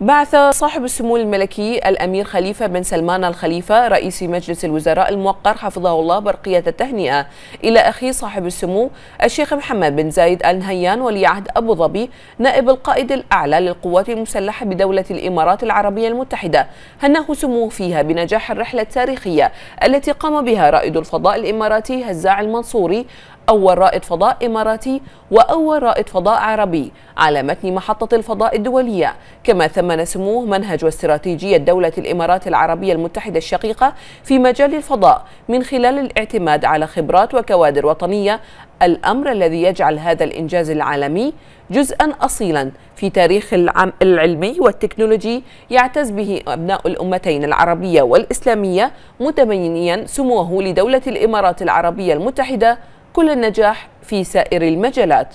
بعث صاحب السمو الملكي الأمير خليفة بن سلمان الخليفة رئيس مجلس الوزراء الموقر حفظه الله برقية التهنئة إلى أخي صاحب السمو الشيخ محمد بن زايد آل نهيان ولي عهد أبو ظبي نائب القائد الأعلى للقوات المسلحة بدولة الإمارات العربية المتحدة هناه سموه فيها بنجاح الرحلة التاريخية التي قام بها رائد الفضاء الإماراتي هزاع المنصوري أول رائد فضاء إماراتي وأول رائد فضاء عربي على متن محطة الفضاء الدولية كما ثمن سموه منهج واستراتيجية دولة الإمارات العربية المتحدة الشقيقة في مجال الفضاء من خلال الاعتماد على خبرات وكوادر وطنية الأمر الذي يجعل هذا الإنجاز العالمي جزءا أصيلا في تاريخ العلمي والتكنولوجي يعتز به أبناء الأمتين العربية والإسلامية متمينيا سموه لدولة الإمارات العربية المتحدة كل النجاح في سائر المجالات